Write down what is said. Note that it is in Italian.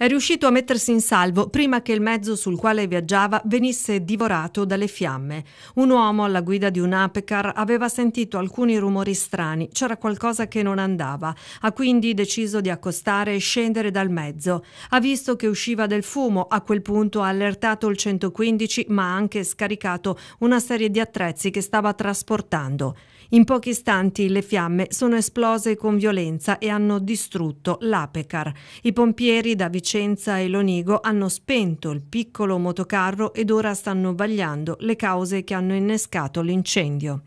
È riuscito a mettersi in salvo prima che il mezzo sul quale viaggiava venisse divorato dalle fiamme. Un uomo alla guida di un apecar aveva sentito alcuni rumori strani, c'era qualcosa che non andava, ha quindi deciso di accostare e scendere dal mezzo. Ha visto che usciva del fumo, a quel punto ha allertato il 115 ma ha anche scaricato una serie di attrezzi che stava trasportando. In pochi istanti le fiamme sono esplose con violenza e hanno distrutto l'apecar. I pompieri da vicino Piacenza e Lonigo hanno spento il piccolo motocarro ed ora stanno vagliando le cause che hanno innescato l'incendio.